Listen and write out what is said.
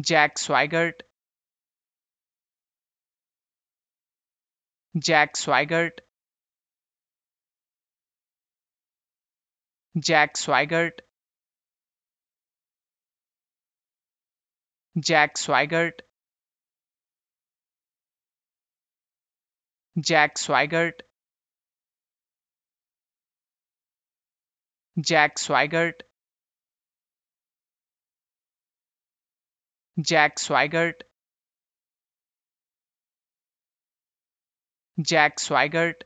Jack Swigert Jack Swigert Jack Swigert Jack Swigert Jack Swigert Jack Swigert Jack Swigert Jack Swigert